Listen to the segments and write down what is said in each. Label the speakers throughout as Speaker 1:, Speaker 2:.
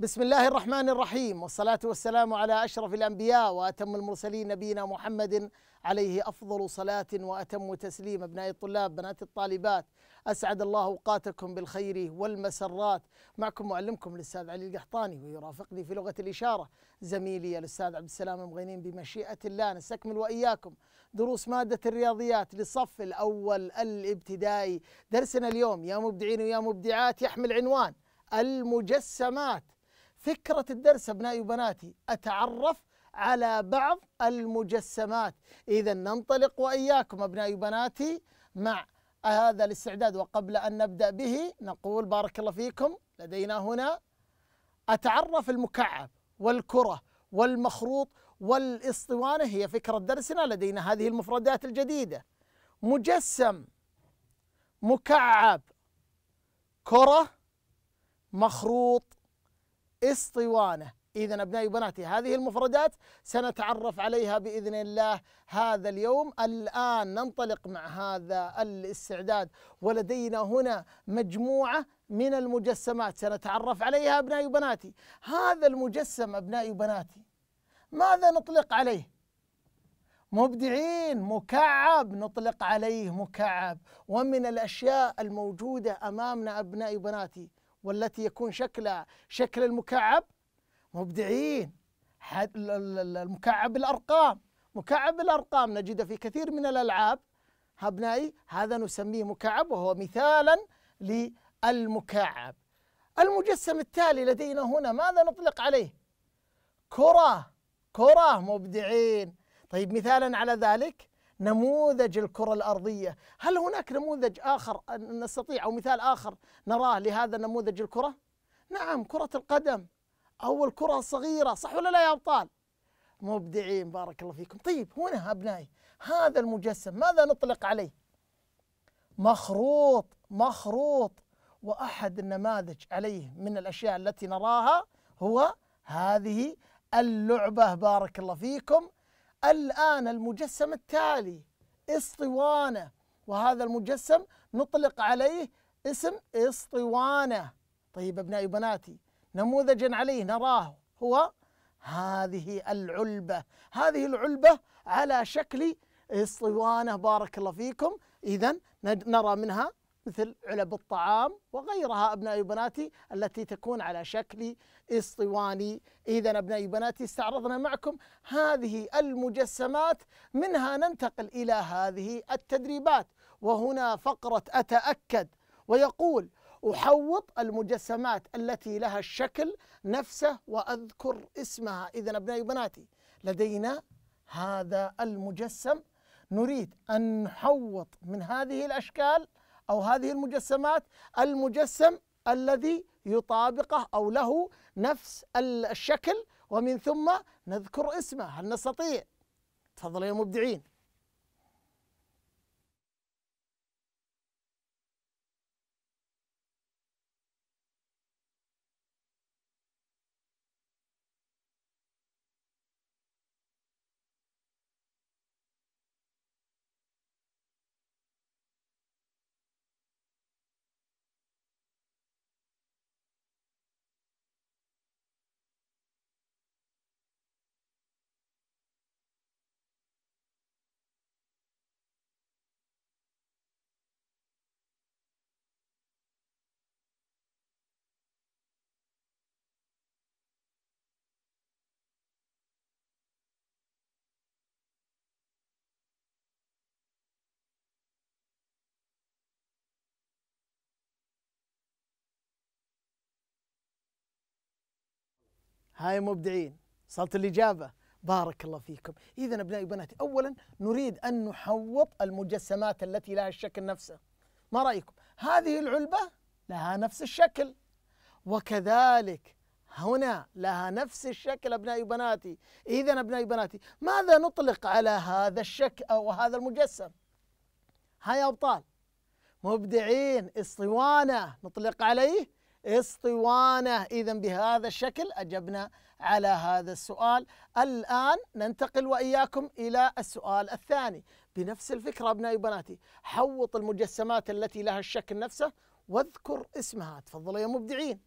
Speaker 1: بسم الله الرحمن الرحيم والصلاة والسلام على أشرف الأنبياء وأتم المرسلين نبينا محمد عليه أفضل صلاة وأتم تسليم أبناء الطلاب بنات الطالبات أسعد الله أوقاتكم بالخير والمسرات معكم معلمكم الأستاذ علي القحطاني ويرافقني في لغة الإشارة زميلي الأستاذ عبد السلام المغينين بمشيئة الله نستكمل وإياكم دروس مادة الرياضيات للصف الأول الابتدائي درسنا اليوم يا مبدعين ويا مبدعات يحمل عنوان المجسمات فكرة الدرس أبنائي وبناتي أتعرف على بعض المجسمات إذا ننطلق وإياكم أبنائي وبناتي مع هذا الاستعداد وقبل أن نبدأ به نقول بارك الله فيكم لدينا هنا أتعرف المكعب والكرة والمخروط والاسطوانة هي فكرة درسنا لدينا هذه المفردات الجديدة مجسم مكعب كرة مخروط اسطوانة إذا أبنائي وبناتي هذه المفردات سنتعرف عليها بإذن الله هذا اليوم الآن ننطلق مع هذا الاستعداد ولدينا هنا مجموعة من المجسمات سنتعرف عليها أبنائي وبناتي هذا المجسم أبنائي وبناتي ماذا نطلق عليه؟ مبدعين مكعب نطلق عليه مكعب ومن الأشياء الموجودة أمامنا أبنائي وبناتي والتي يكون شكلها شكل المكعب مبدعين المكعب الأرقام مكعب الأرقام نجده في كثير من الألعاب أبنائي هذا نسميه مكعب وهو مثالا للمكعب المجسم التالي لدينا هنا ماذا نطلق عليه كرة كرة مبدعين طيب مثالا على ذلك نموذج الكرة الأرضية هل هناك نموذج آخر نستطيع أو مثال آخر نراه لهذا نموذج الكرة؟ نعم كرة القدم أو الكرة الصغيرة صح ولا لا يا أبطال؟ مبدعين بارك الله فيكم طيب هنا أبنائي هذا المجسم ماذا نطلق عليه؟ مخروط مخروط وأحد النماذج عليه من الأشياء التي نراها هو هذه اللعبة بارك الله فيكم الآن المجسم التالي اسطوانة وهذا المجسم نطلق عليه اسم اسطوانة طيب أبنائي وبناتي نموذجا عليه نراه هو هذه العلبة هذه العلبة على شكل اسطوانة بارك الله فيكم إذا نرى منها مثل علب الطعام وغيرها أبنائي وبناتي التي تكون على شكل اسطواني إذا أبنائي وبناتي استعرضنا معكم هذه المجسمات منها ننتقل إلى هذه التدريبات وهنا فقرة أتأكد ويقول أحوط المجسمات التي لها الشكل نفسه وأذكر اسمها إذا أبنائي وبناتي لدينا هذا المجسم نريد أن نحوط من هذه الأشكال أو هذه المجسمات المجسم الذي يطابقه أو له نفس الشكل ومن ثم نذكر اسمه هل نستطيع؟ تفضل يا مبدعين هاي مبدعين صلت الإجابة بارك الله فيكم إذا أبنائي وبناتي أولا نريد أن نحوط المجسمات التي لها الشكل نفسه ما رأيكم هذه العلبة لها نفس الشكل وكذلك هنا لها نفس الشكل أبنائي وبناتي إذا أبنائي وبناتي ماذا نطلق على هذا الشكل أو هذا المجسم هاي أبطال مبدعين اسطوانة نطلق عليه اسطوانة إذا بهذا الشكل أجبنا على هذا السؤال الآن ننتقل وإياكم إلى السؤال الثاني بنفس الفكرة أبنائي وبناتي حوط المجسمات التي لها الشكل نفسه واذكر اسمها تفضلوا يا مبدعين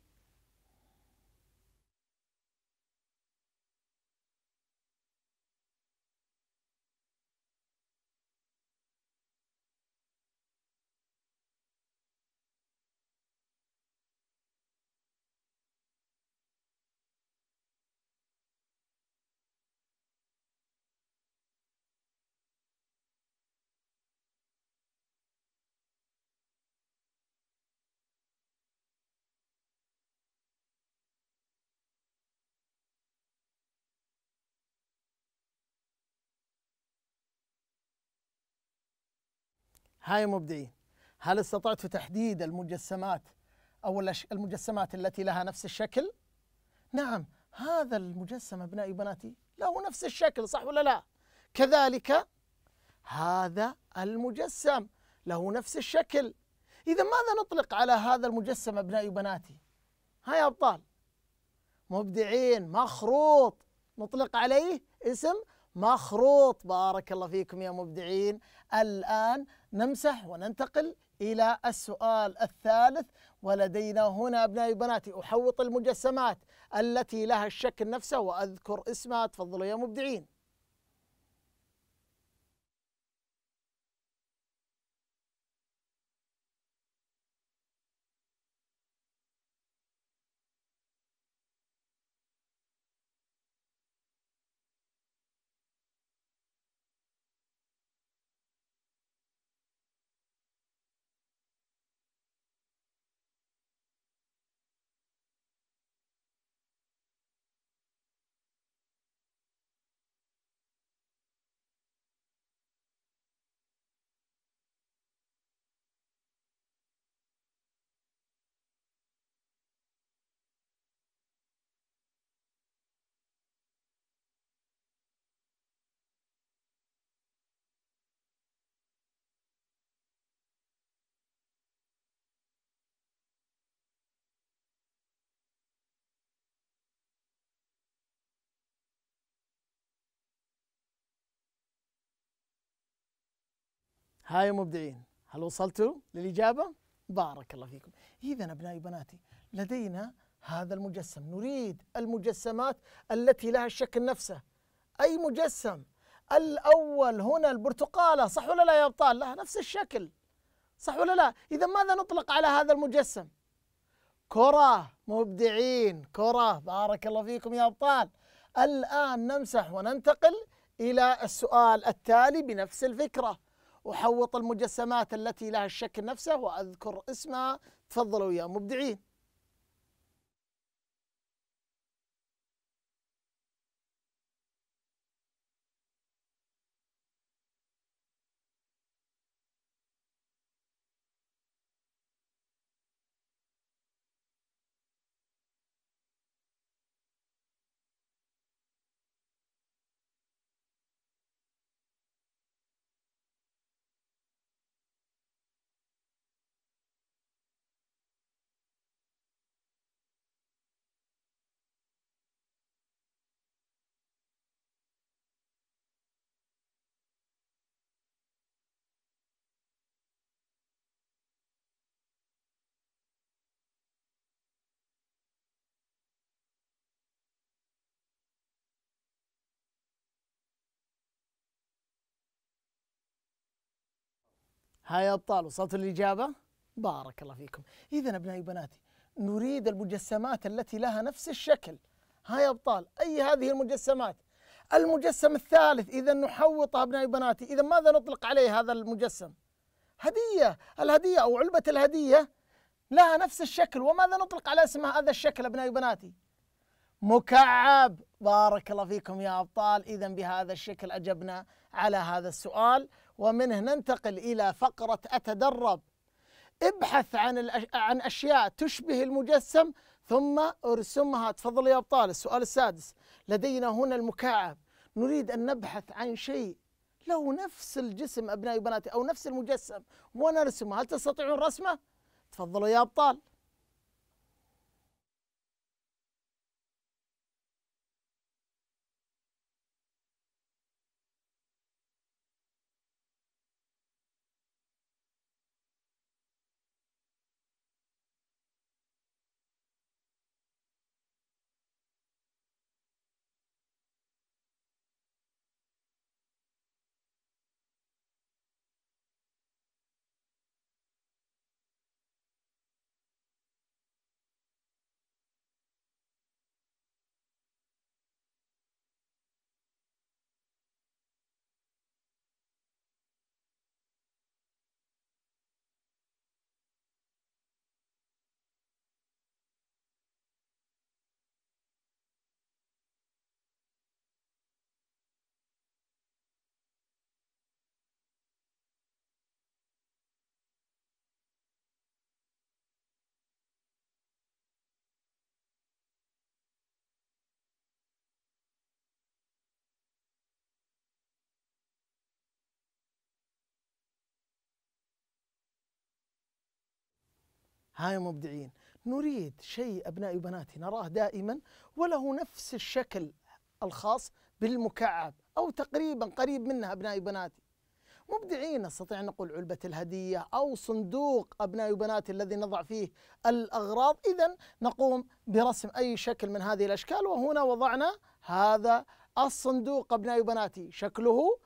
Speaker 1: هاي مبدعين هل استطعت تحديد المجسمات أو المجسمات التي لها نفس الشكل؟ نعم هذا المجسم أبنائي وبناتي له نفس الشكل صح ولا لا؟ كذلك هذا المجسم له نفس الشكل إذا ماذا نطلق على هذا المجسم أبنائي وبناتي؟ ها يا أبطال مبدعين مخروط نطلق عليه اسم مخروط بارك الله فيكم يا مبدعين الآن نمسح وننتقل إلى السؤال الثالث ولدينا هنا أبنائي وبناتي أحوط المجسمات التي لها الشكل نفسه وأذكر اسمها تفضلوا يا مبدعين هاي مبدعين هل وصلتوا للإجابة؟ بارك الله فيكم إذا أبنائي وبناتي لدينا هذا المجسم نريد المجسمات التي لها الشكل نفسه أي مجسم الأول هنا البرتقالة صح ولا لا يا أبطال لها نفس الشكل صح ولا لا إذا ماذا نطلق على هذا المجسم كرة مبدعين كرة بارك الله فيكم يا أبطال الآن نمسح وننتقل إلى السؤال التالي بنفس الفكرة أحوط المجسمات التي لها الشكل نفسه وأذكر اسمها تفضلوا يا مبدعين هاي أبطال وصلتوا للإجابة؟ بارك الله فيكم إذا أبنائي وبناتي نريد المجسمات التي لها نفس الشكل هاي أبطال أي هذه المجسمات؟ المجسم الثالث إذا نحوطه أبنائي وبناتي إذا ماذا نطلق عليه هذا المجسم؟ هدية الهدية أو علبة الهدية لها نفس الشكل وماذا نطلق على اسم هذا الشكل أبنائي وبناتي؟ مكعب بارك الله فيكم يا أبطال إذا بهذا الشكل أجبنا على هذا السؤال ومنه ننتقل إلى فقرة أتدرب ابحث عن عن أشياء تشبه المجسم ثم ارسمها تفضل يا أبطال السؤال السادس لدينا هنا المكعب نريد أن نبحث عن شيء له نفس الجسم أبنائي وبناتي أو نفس المجسم ونرسمه هل تستطيعون رسمه؟ تفضلوا يا أبطال هاي مبدعين نريد شيء أبنائي وبناتي نراه دائما وله نفس الشكل الخاص بالمكعب أو تقريبا قريب منها أبنائي وبناتي مبدعين نستطيع أن نقول علبة الهدية أو صندوق أبنائي وبناتي الذي نضع فيه الأغراض إذا نقوم برسم أي شكل من هذه الأشكال وهنا وضعنا هذا الصندوق أبنائي وبناتي شكله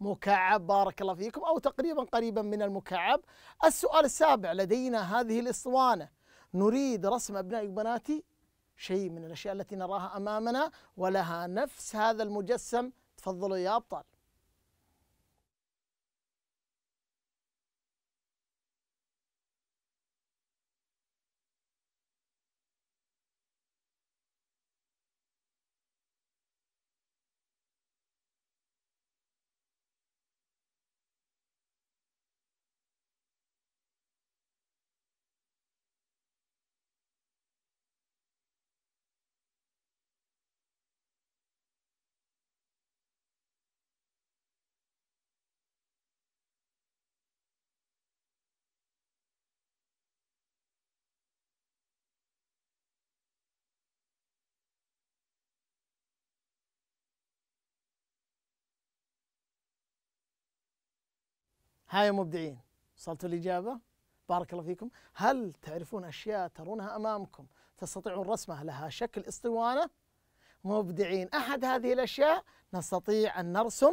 Speaker 1: مكعب بارك الله فيكم أو تقريبا قريبا من المكعب السؤال السابع لدينا هذه الإسطوانة نريد رسم أبنائي وبناتي شيء من الأشياء التي نراها أمامنا ولها نفس هذا المجسم تفضلوا يا أبطال هاي يا مبدعين وصلتوا الإجابة بارك الله فيكم هل تعرفون أشياء ترونها أمامكم تستطيعون رسمها لها شكل اسطوانة مبدعين أحد هذه الأشياء نستطيع أن نرسم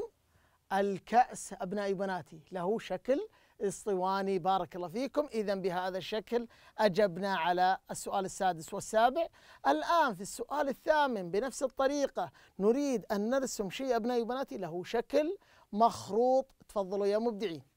Speaker 1: الكأس أبنائي بناتي له شكل اسطواني بارك الله فيكم إذا بهذا الشكل أجبنا على السؤال السادس والسابع الآن في السؤال الثامن بنفس الطريقة نريد أن نرسم شيء أبنائي وبناتي له شكل مخروط تفضلوا يا مبدعين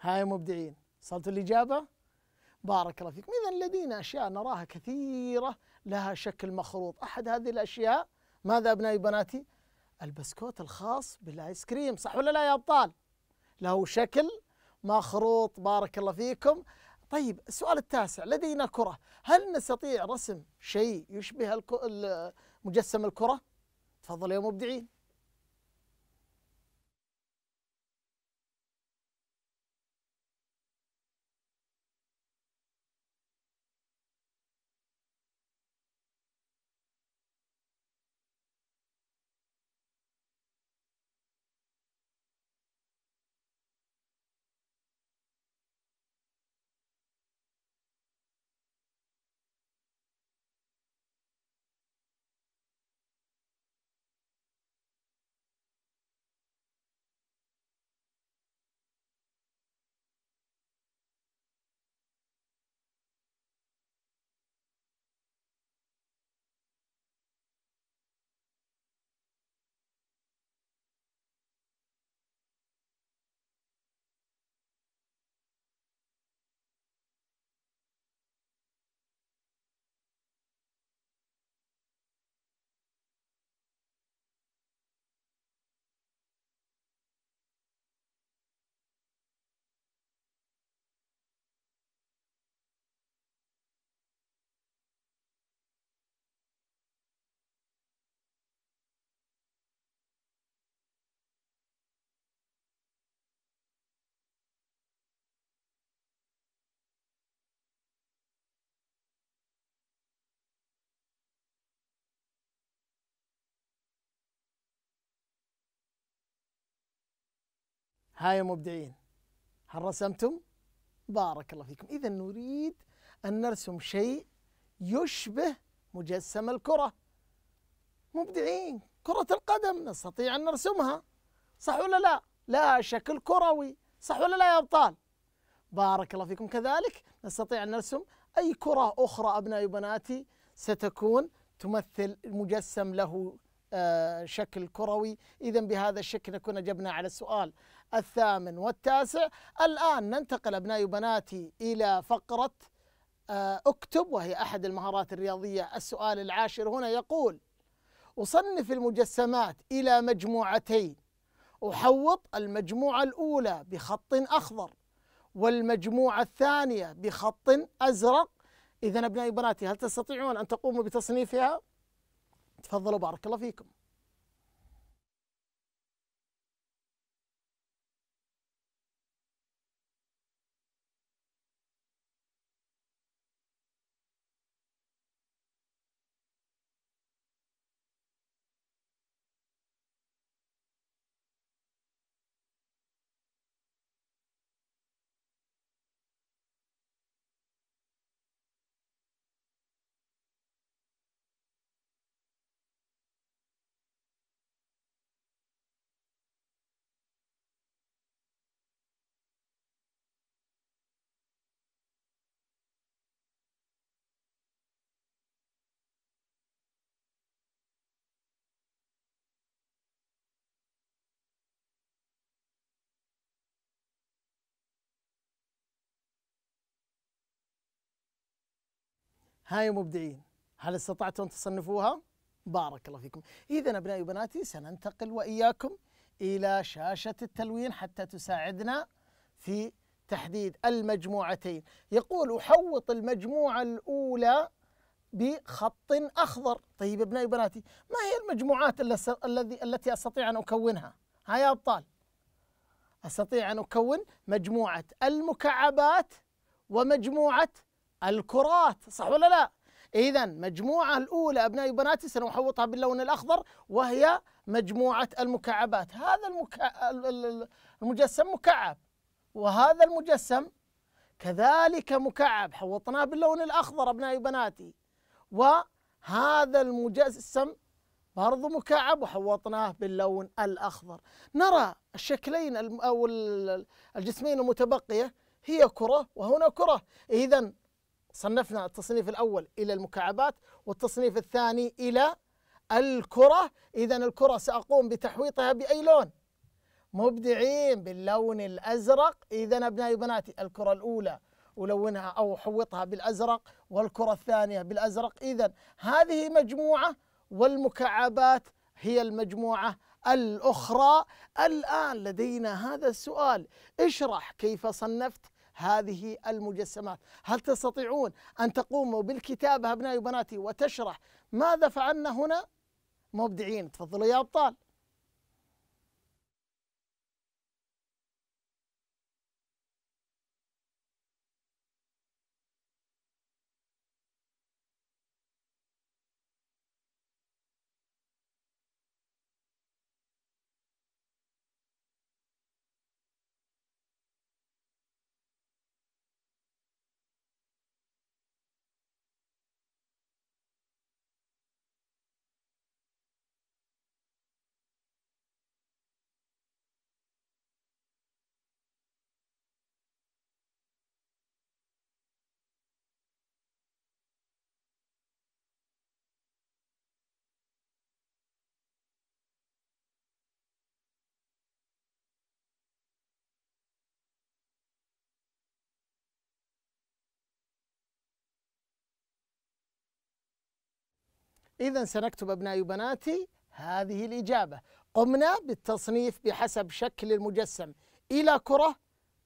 Speaker 1: هاي مبدعين صلت الإجابة بارك الله فيك إذا لدينا أشياء نراها كثيرة لها شكل مخروط أحد هذه الأشياء ماذا أبنائي بناتي البسكوت الخاص بالآيس كريم صح ولا لا يا أبطال له شكل مخروط بارك الله فيكم طيب السؤال التاسع لدينا كرة هل نستطيع رسم شيء يشبه مجسم الكرة تفضل يا مبدعين ها يا مبدعين هل رسمتم؟ بارك الله فيكم إذا نريد أن نرسم شيء يشبه مجسم الكرة مبدعين كرة القدم نستطيع أن نرسمها صح ولا لا؟ لا شكل كروي صح ولا لا يا أبطال؟ بارك الله فيكم كذلك نستطيع أن نرسم أي كرة أخرى أبنائي وبناتي ستكون تمثل مجسم له آه، شكل كروي إذا بهذا الشكل نكون أجبنا على السؤال الثامن والتاسع الآن ننتقل أبنائي وبناتي إلى فقرة آه، اكتب وهي أحد المهارات الرياضية السؤال العاشر هنا يقول أصنف المجسمات إلى مجموعتين أحوط المجموعة الأولى بخط أخضر والمجموعة الثانية بخط أزرق إذا أبنائي وبناتي هل تستطيعون أن تقوموا بتصنيفها؟ تفضلوا بارك الله فيكم ها يا مبدعين هل استطعتم أن تصنفوها؟ بارك الله فيكم إذا أبنائي وبناتي سننتقل وإياكم إلى شاشة التلوين حتى تساعدنا في تحديد المجموعتين يقول أحوط المجموعة الأولى بخط أخضر طيب أبنائي وبناتي ما هي المجموعات الذي التي أستطيع أن أكونها ها يا أبطال أستطيع أن أكون مجموعة المكعبات ومجموعة الكرات صح ولا لا؟ إذا مجموعة الأولى أبنائي وبناتي سنحوطها باللون الأخضر وهي مجموعة المكعبات هذا المكع... المجسم مكعب وهذا المجسم كذلك مكعب حوطناه باللون الأخضر أبنائي وبناتي وهذا المجسم برضو مكعب وحوطناه باللون الأخضر نرى الشكلين أو الجسمين المتبقية هي كرة وهنا كرة إذا صنفنا التصنيف الأول إلى المكعبات والتصنيف الثاني إلى الكرة إذا الكرة سأقوم بتحويطها بأي لون مبدعين باللون الأزرق إذا أبنائي وبناتي الكرة الأولى ألونها أو أحوطها بالأزرق والكرة الثانية بالأزرق إذا هذه مجموعة والمكعبات هي المجموعة الأخرى الآن لدينا هذا السؤال اشرح كيف صنفت هذه المجسمات هل تستطيعون أن تقوموا بالكتابة أبنائي وبناتي وتشرح ماذا فعلنا هنا مبدعين تفضلوا يا أبطال إذا سنكتب أبنائي وبناتي هذه الإجابة قمنا بالتصنيف بحسب شكل المجسم إلى كرة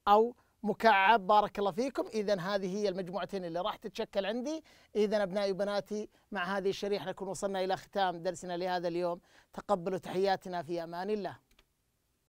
Speaker 1: أو مكعب بارك الله فيكم إذا هذه هي المجموعتين اللي راح تتشكل عندي إذا أبنائي وبناتي مع هذه الشريحة نكون وصلنا إلى ختام درسنا لهذا اليوم تقبلوا تحياتنا في أمان الله